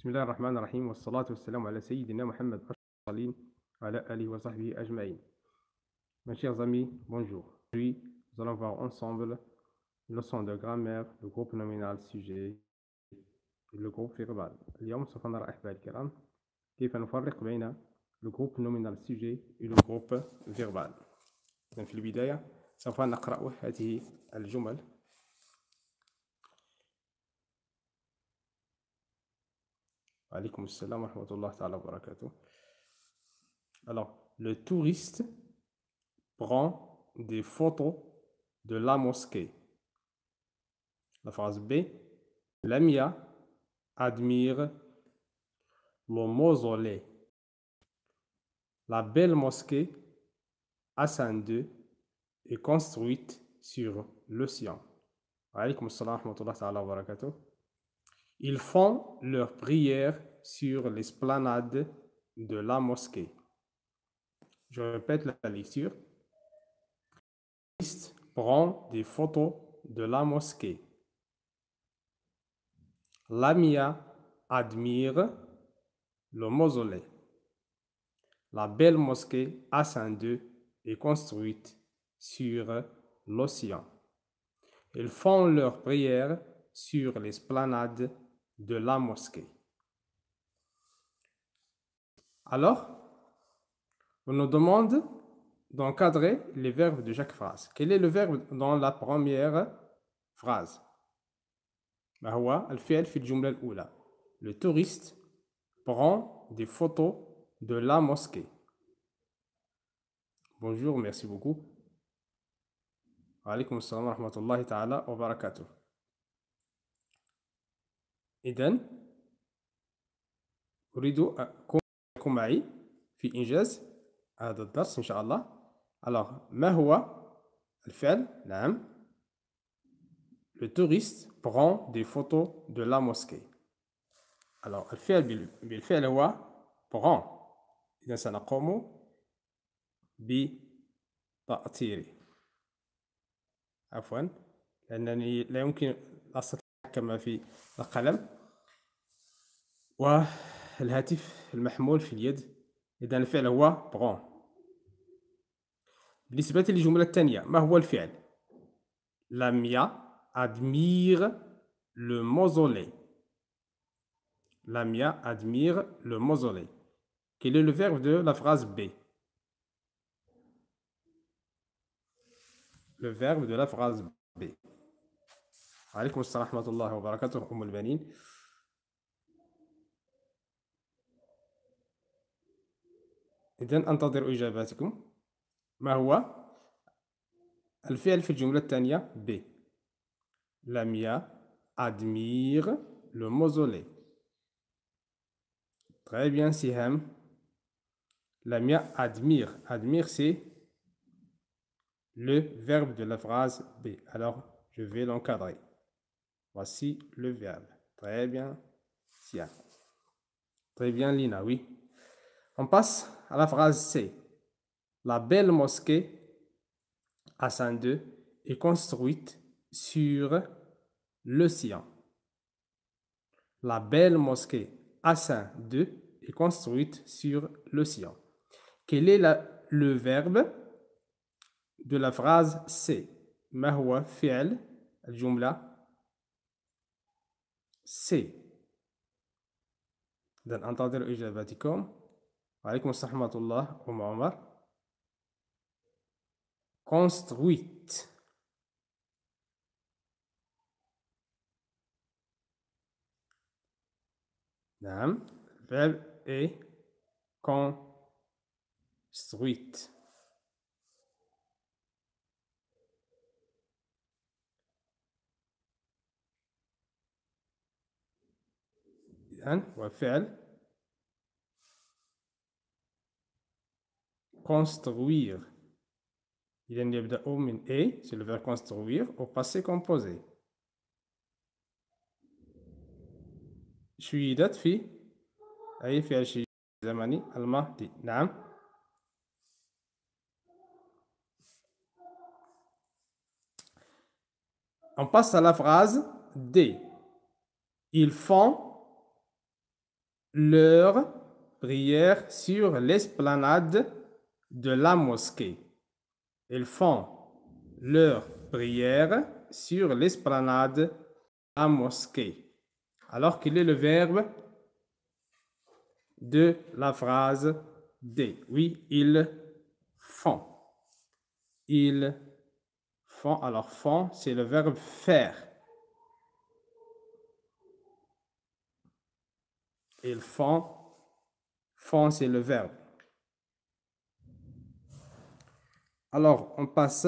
بسم الله الرحمن الرحيم والصلاة والسلام على سيدنا محمد الصالين على آله وصحبه أجمعين Mes chers amis, bonjour. Aujourd'hui, nous allons voir ensemble une leçon de grammaire, le groupe nominal sujet et le groupe verbal. اليوم سوف نرى أحباء كيف نفرق بين le groupe nominal sujet et le groupe verbal. في البداية سوف نقرأ هذه الجمل Alors, le touriste prend des photos de la mosquée. La phrase B. Lamia admire le mausolée. La belle mosquée Hassan II est construite sur l'océan. Alaykoum wa ils font leurs prières sur l'esplanade de la mosquée. Je répète la lecture. Christ prend des photos de la mosquée. Lamia admire le mausolée. La belle mosquée Hassan II est construite sur l'océan. Ils font leurs prières sur l'esplanade de la mosquée. Alors, on nous demande d'encadrer les verbes de chaque phrase. Quel est le verbe dans la première phrase Le touriste prend des photos de la mosquée. Bonjour, merci beaucoup. Alaykoum إذا أريد أكون معي في إنجاز هذا الدرس إن شاء الله ألوغ ما هو الفعل نعم لو توريست بغون دي فوتو دو لا موسكي ألوغ الفعل بالفعل هو بغون إذا سنقوم بتأطيره عفوا لأنني لا يمكن لصق comme on l'a vu dans le livre ou le téléphone le téléphone dans les mains et dans le fait que c'est bon en ce qui concerne la langue latine qu'est-ce le fait la mère admire le mausolée la mère admire le mausolée quel est le verbe de la phrase B le verbe de la phrase B al-kum salam alaykum wa rahmatullahi wa barakatuhum wa benin. et ensuite, anter b, lamia, admire le mausolée. très bien, si lamia, admire, admire, c'est le verbe de la phrase b. alors, je vais l'encadrer. Voici le verbe. Très bien, Très bien, Lina, oui. On passe à la phrase C. La belle mosquée à saint est construite sur le Sien. La belle mosquée à saint est construite sur le sillon. Quel est le verbe de la phrase C? Mahwa fiel. al سي إذا أنتظر إجاباتكم وعليكم السلام ورحمة الله أم عمر كونستغويت نعم الفعل إي كونستغويت construire a e, c'est le verbe construire au passé composé Je On passe à la phrase D. Ils font leur prière sur l'esplanade de la mosquée. Ils font leur prière sur l'esplanade de la mosquée. Alors qu'il est le verbe de la phrase D. Oui, ils font. Ils font. Alors font, c'est le verbe faire. et le fond. c'est le verbe. Alors, on passe.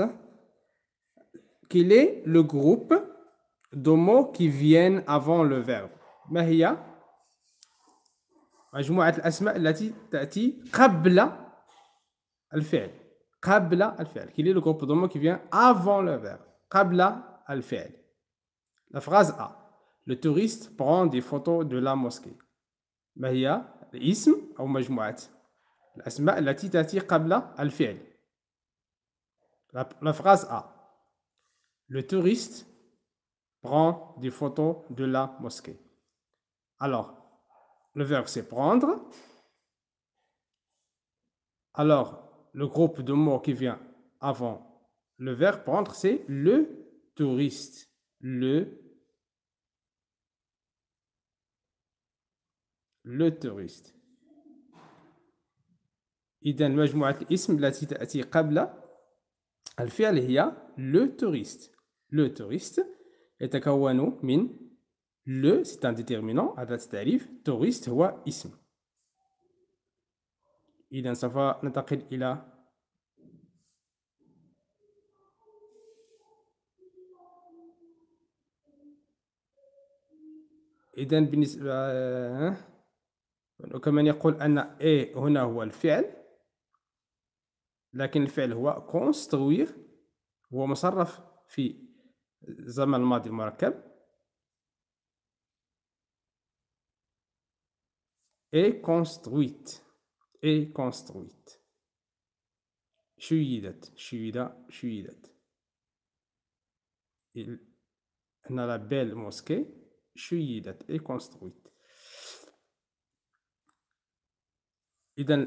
Qu'il est le groupe de mots qui viennent avant le verbe. mahia هي مجموعة dit « التي al-fe'il قبل الفعل al-fe'il الفعل Quel est le groupe de mots qui vient avant le verbe al-fe'il الفعل La phrase A. Le touriste prend des photos de la mosquée. La phrase A. Le touriste prend des photos de la mosquée. Alors, le verbe c'est prendre. Alors, le groupe de mots qui vient avant le verbe prendre, c'est le touriste. Le لو توريست إذا مجموعة الاسم التي تأتي قبل الفعل هي لو توريست لو توريست يتكون من لو سي ان ديتيرمينون هذا التعريف توريست هو اسم إذا سوف ننتقل إلى إذا بالنسبة كمان يقول أن اي هنا هو الفعل لكن الفعل هو كونستروير هو مصرف في زمن الماضي المركب اي كونستويت اي كونستويت شيدت شيدة شيدت هنا لا بيل موسكي شيدت اي كونستويت إذا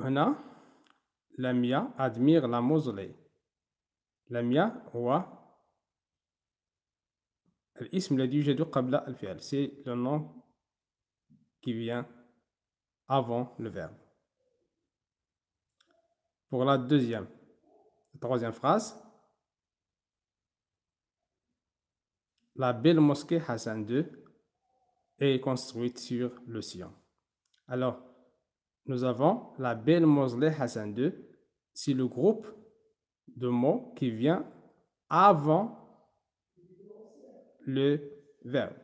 هنا la la لا la لميا هو الاسم الذي يوجد le الفعل C'est le nom qui vient avant le verbe. Pour la deuxième, troisième phrase, la belle mosquée Hassan II est construite sur le Sion. Alors, nous avons la belle Mosley Hassan II. C'est le groupe de mots qui vient avant le verbe.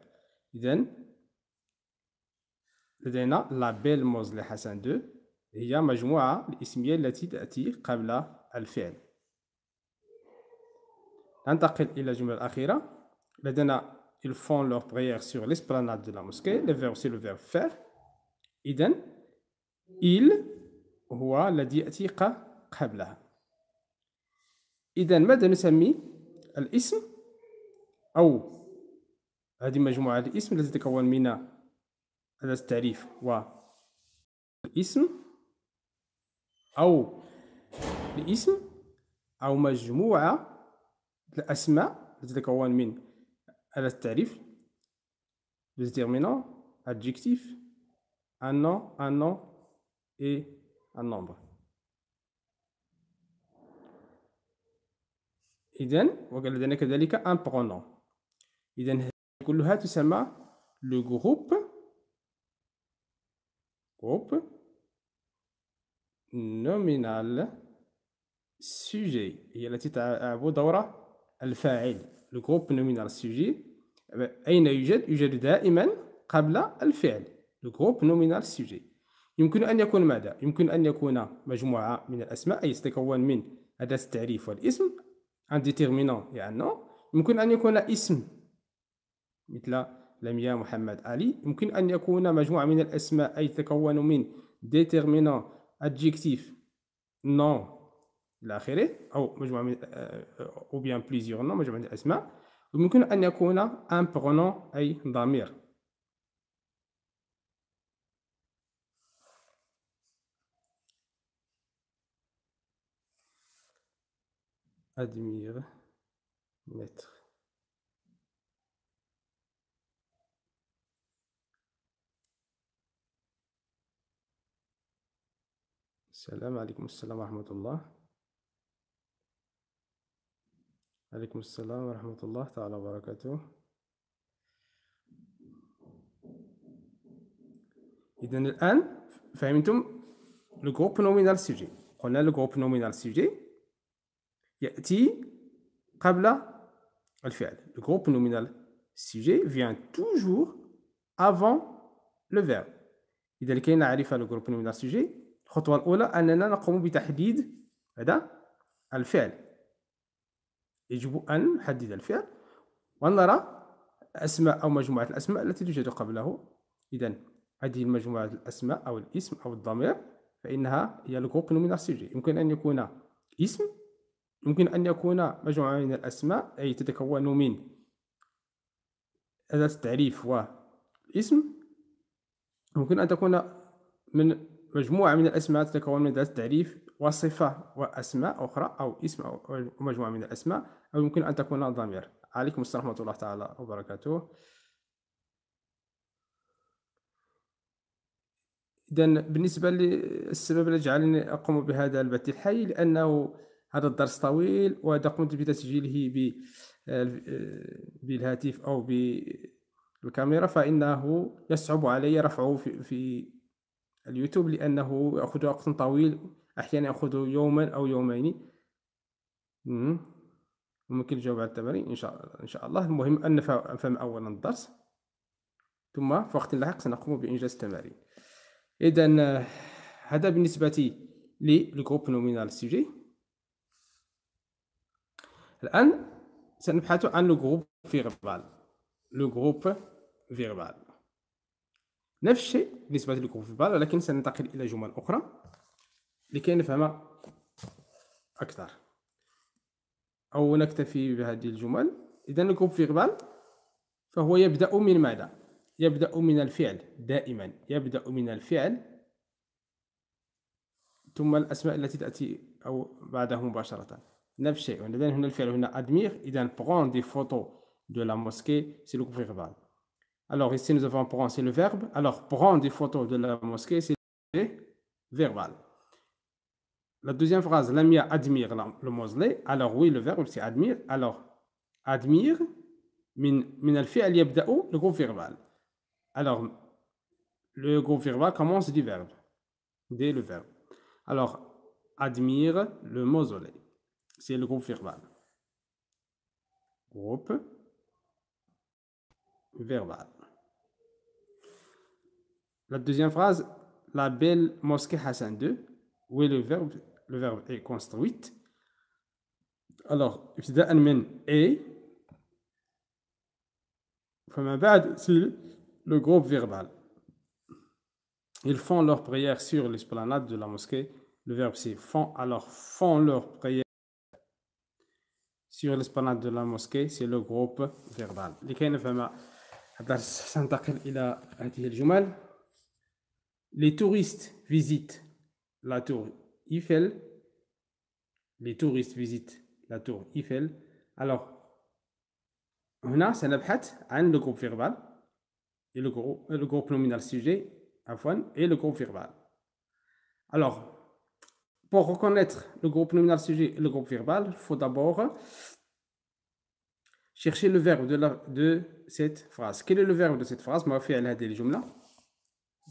Then, لدينا la belle mosley Hassan 2 هي مجموعة الاسمية التي تأتي قبل الفعل ننتقل إلى الجملة الأخيرة لدينا ils font leur prière sur l'esplanade de la mosquée le verbe c'est le verbe faire Iden, إل هو الذي يأتي ق قبلها إذا ماذا نسمي الاسم أو هذه مجموعة الاسم التي تتكون من هذا التعريف و الاسم أو الاسم أو مجموعة الأسماء التي تتكون من هذا التعريف déterminant adjectif un nom un nom et un nombre. Iden, on a un pronom. Iden, tout simplement le groupe, nominal sujet. Il y a la titre à vous d'aura, al fait. Le groupe nominal sujet. Aïna yujed, yujed da'iman, kabla le fait. Le groupe nominal sujet. يمكن أن يكون ماذا؟ يمكن أن يكون مجموعة من الأسماء أي تتكون من أداة التعريف والاسم عن ديتيرمينون يعني يمكن أن يكون اسم مثل لميا محمد علي يمكن أن يكون مجموعة من الأسماء أي تتكون من ديتيرمينون أدجيكتيف نون إلى آخره أو مجموعة من أو بيان بليزيور نون مجموعة من الأسماء ويمكن أن يكون ان برونون أي ضمير admire maître. السلام عليكم السلام ورحمة الله عليكم السلام ورحمة الله تعالى وبركاته إذا الآن فهمتم جروب نومينال سيجي قلنا جروب نومينال سيجي يأتي قبل الفعل. Le groupe nominal sujet vient toujours avant le verbe. إذا لكي نعرف groupe نومينال sujet الخطوة الأولى أننا نقوم بتحديد هذا الفعل يجب أن نحدد الفعل ونرى أسماء أو مجموعة الأسماء التي توجد قبله إذا هذه مجموعة الأسماء أو الاسم أو الضمير فإنها هي الجروب نومينال سيجي يمكن أن يكون اسم يمكن أن يكون مجموعة من الأسماء أي تتكون من أداة التعريف والاسم يمكن أن تكون من مجموعة من الأسماء تتكون من أداة التعريف وصفة وأسماء أخرى أو اسم أو مجموعة من الأسماء أو يمكن أن تكون ضمير عليكم السلام ورحمة الله تعالى وبركاته إذا بالنسبة للسبب اللي جعلني أقوم بهذا البث الحي لأنه هذا الدرس طويل وإذا قمت بتسجيله آه، آه، بالهاتف أو بالكاميرا فإنه يصعب علي رفعه في, اليوتيوب لأنه يأخذ وقت طويل أحيانا يأخذ يوما أو يومين ممكن الجواب على التمارين إن شاء الله إن شاء الله المهم أن نفهم أولا الدرس ثم في وقت لاحق سنقوم بإنجاز التمارين إذا آه، هذا بالنسبة للجروب نومينال سيجي الآن سنبحث عن لو غروب فيربال لو غروب فيربال نفس الشيء بالنسبة لو جروب فيربال ولكن سننتقل إلى جمل أخرى لكي نفهم أكثر أو نكتفي بهذه الجمل إذا لو جروب فيربال فهو يبدأ من ماذا؟ يبدأ من الفعل دائما يبدأ من الفعل ثم الأسماء التي تأتي أو بعده مباشرة On des photos de la mosquée c'est le verbal alors ici nous avons prendre c'est le verbe alors prendre des photos de la mosquée c'est le verbal la deuxième phrase lamia admire le mausolée alors oui le verbe c'est admire alors admire min min al-fi'l le groupe verbal alors le groupe verbal commence du verbe dès le verbe alors admire le mausolée c'est le groupe verbal. Groupe verbal. La deuxième phrase, la belle mosquée Hassan II, où est le verbe, le verbe est construite. Alors, un min et c'est le groupe verbal. Ils font leur prière sur l'esplanade de la mosquée. Le verbe c'est font. Alors, font leur prière sur l'esplanade de la mosquée c'est le groupe verbal les touristes visitent la tour Eiffel les touristes visitent la tour Eiffel alors on a un le groupe verbal et le groupe, le groupe nominal sujet عفوا et le groupe verbal alors pour reconnaître le groupe nominal sujet et le groupe verbal, il faut d'abord chercher le verbe de, cette phrase. Quel est le verbe de cette phrase ما فعل هذه الجملة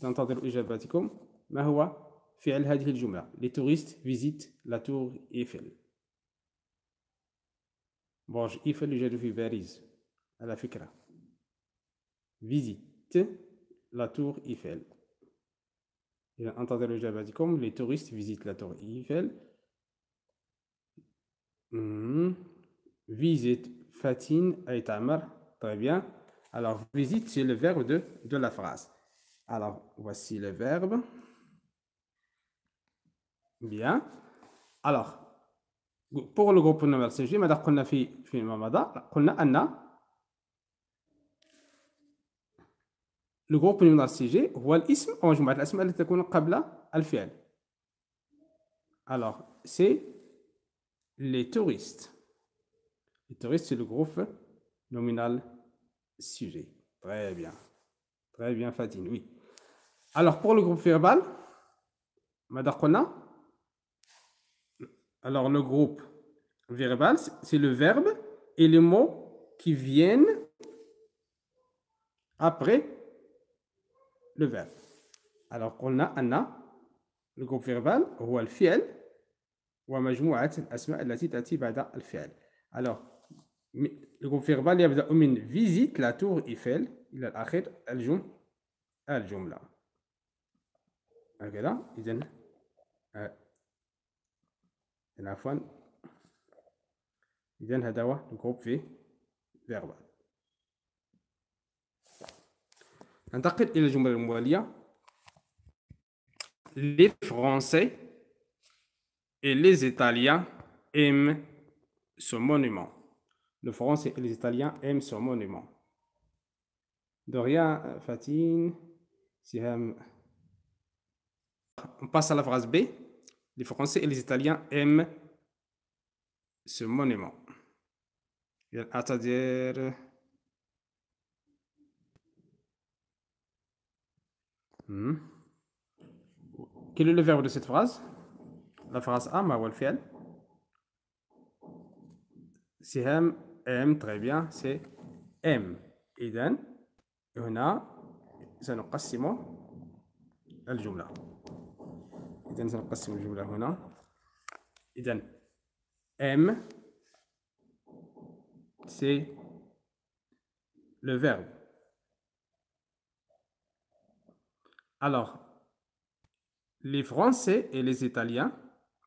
ننتظر إجاباتكم ما هو فعل هذه Les touristes visitent la tour Eiffel برج إيفل يوجد في À la فكرة Visite la tour Eiffel il Les touristes visitent la tour Eiffel. Visite Fatine Aitamar. Très bien. Alors, visite, c'est le verbe de, de la phrase. Alors, voici le verbe. Bien. Alors, pour le groupe numéro numérique, on a fait, Qu'on a Le groupe nominal هو alors c'est les touristes les touristes c'est le groupe nominal sujet très bien très bien Fatine oui alors pour le groupe verbal alors le groupe verbal c'est le verbe et les mots qui viennent après لو فيرب الوغ قلنا ان الجروب فيربال هو الفعل ومجموعة الأسماء التي تأتي بعد الفعل الوغ الجروب فيربال يبدأ من فيزيت لا تور إيفيل إلى الأخير الجم الجملة هكذا إذن عفوا إذن هذا هو الجروب في فيربال les français et les italiens aiment ce monument Les français et les italiens aiment ce monument Dorian Fatine on passe à la phrase B les français et les italiens aiment ce monument Hmm. Quel est le verbe de cette phrase La phrase A, ma voix, le fiel. C'est M. très bien. C'est M. Donc, ici, on va sélectionner le verbe. Donc, on va sélectionner le verbe ici. Donc, M, c'est le verbe. Alors, les Français et les Italiens,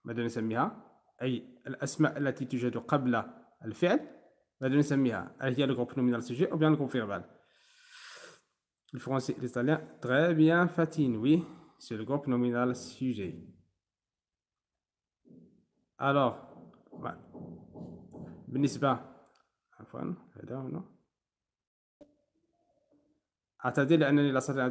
madame Samia, et l'asma de توجد قبل fait? madame Samia, y a le groupe nominal sujet ou bien le groupe verbal Les Français et les Italiens, très bien, Fatine, oui, c'est le groupe nominal sujet. Alors, Benisba, bah, attendez, l'année de la salle de la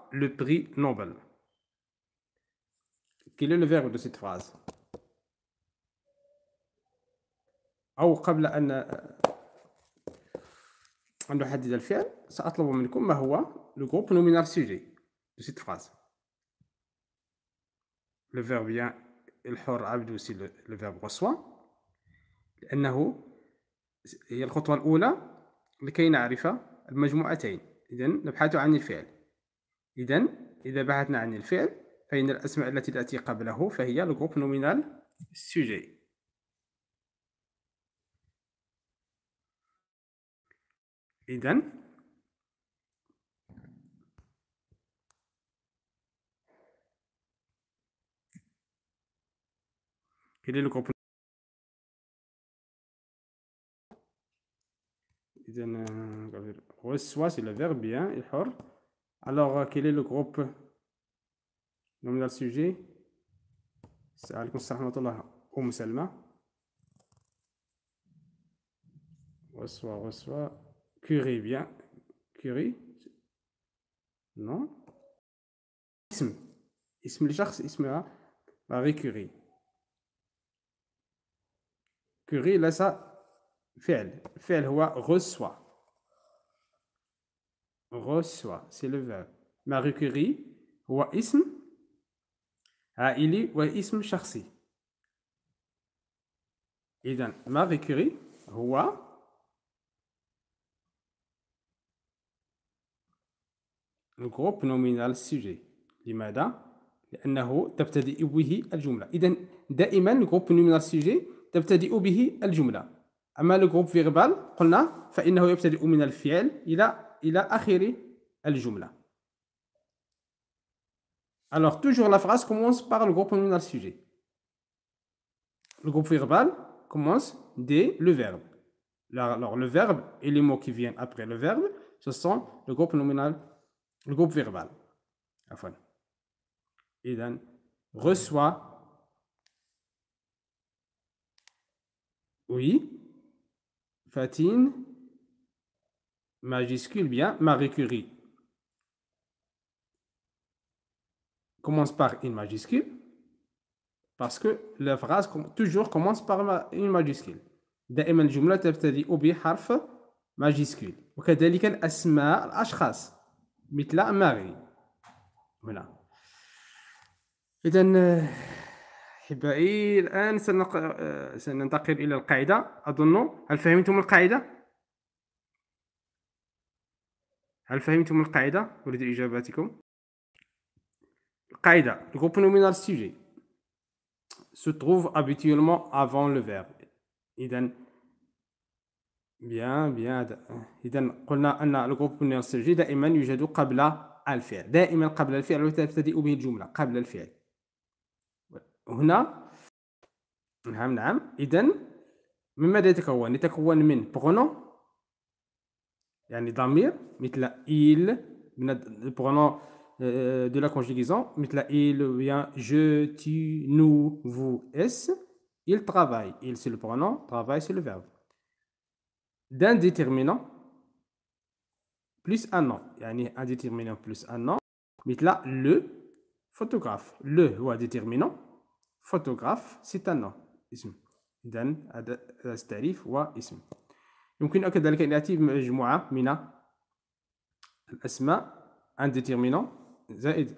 le prix Nobel. Quel est le verbe de cette phrase أو قبل أن أن نحدد الفعل سأطلب منكم ما هو le groupe nominal sujet de cette phrase. Le verbe bien الحر عبد aussi le, le verbe reçoit لأنه هي الخطوة الأولى لكي نعرف المجموعتين إذا نبحث عن الفعل إذا إذا بحثنا عن الفعل فإن الأسماء التي تأتي قبله فهي الجروب نومينال سوجي إذا quel est le groupe إذا هو السوا سي لو فيرب بيان الحر Alors, euh, quel est le groupe nominal sujet Salam rahmatullah ou Muselma Reçoit, reçoit. Curie, bien. Curie Non Ism. Ism le chars, ism Marie Curie. Curie, là, ça, fait. Fait, reçoit. reçoit c'est le verbe Marie Curie هو اسم عائلي واسم شخصي إذا ماري كوري هو الجروب نومينال سيجي لماذا؟ لأنه تبتدئ به الجملة إذا دائما الجروب نومينال سيجي تبتدئ به الجملة أما الجروب فيربال قلنا فإنه يبتدئ من الفعل إلى il a akhiri al-jumla. Alors, toujours la phrase commence par le groupe nominal sujet. Le groupe verbal commence dès le verbe. Alors, le verbe et les mots qui viennent après le verbe, ce sont le groupe nominal, le groupe verbal. Enfin. Et reçoit. Oui. Fatine majuscule bien Marie Curie. Commence par une majuscule parce que la phrase toujours commence par une majuscule. دائما الجملة تبتدئ بحرف ماجيسكول وكذلك الأسماء الأشخاص مثل ماري هنا الآن سننتقل إلى القاعدة أظن فهمتم القاعدة؟ هل فهمتم القاعدة؟ أريد إجاباتكم القاعدة الجروب نومينال سوجي se trouve habituellement avant le verbe إذا بيان بيان إذا قلنا أن الجروب نومينال سوجي دائما يوجد قبل الفعل دائما قبل الفعل وتبتدئ به الجملة قبل الفعل هنا نعم نعم إذا من ماذا يتكون؟ يتكون من برونو يعني ضمير مثل il من euh, de la conjugaison مثل il vient je, tu, nous, vous, es il travaille il c'est le pronom travaille c'est le verbe d'un déterminant plus un nom يعني un déterminant plus un nom مثل le photographe le هو déterminant photographe c'est un nom اسم هذا التعريف هو يمكن كذلك y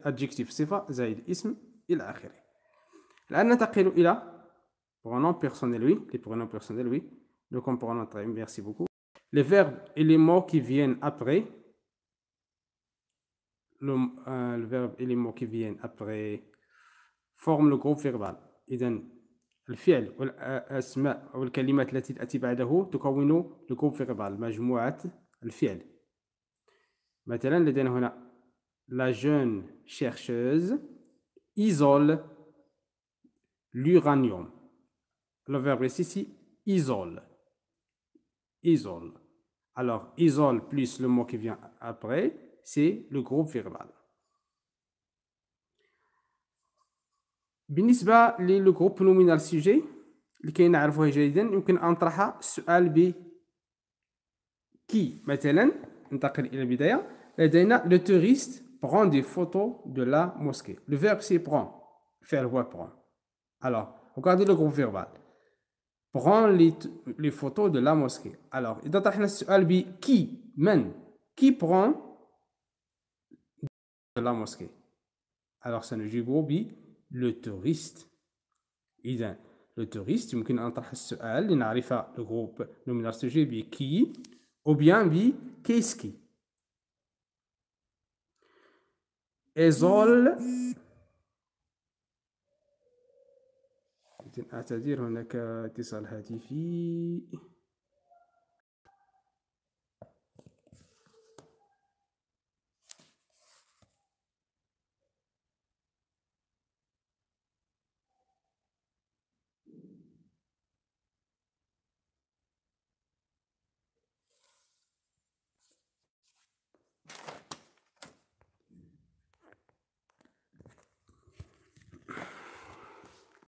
adjectif les le merci beaucoup les verbes et les mots qui viennent après euh, le, verbe et les mots qui viennent après forment le groupe verbal الفعل والأسماء les الكلمات التي تأتي بعده تكون groupe verbal مجموعة الفعل مثلا لدينا هنا la jeune chercheuse isole l'uranium. Le verbe ici, c'est isole. Isole. Alors, isole plus le mot qui vient après, c'est le groupe verbal. بالنسبة للجروب نومينال nous لكي bien, جيدا يمكن أن نطرح السؤال ب كي مثلا ننتقل إلى البداية لدينا Le touriste prend des photos de la mosquée. Le verbe c'est prend, faire voir »,« prend. Alors, regardez le groupe verbal. Prend les, les photos de la mosquée. Alors, il le qui mène, qui prend de la mosquée. Alors, ça nous dit groupe لو توريست اذا لو توريست يمكن ان نطرح السؤال لنعرف لو جروب نومينال سوجي بكي او بيان بي كيسكي ازول اعتذر هناك اتصال هاتفي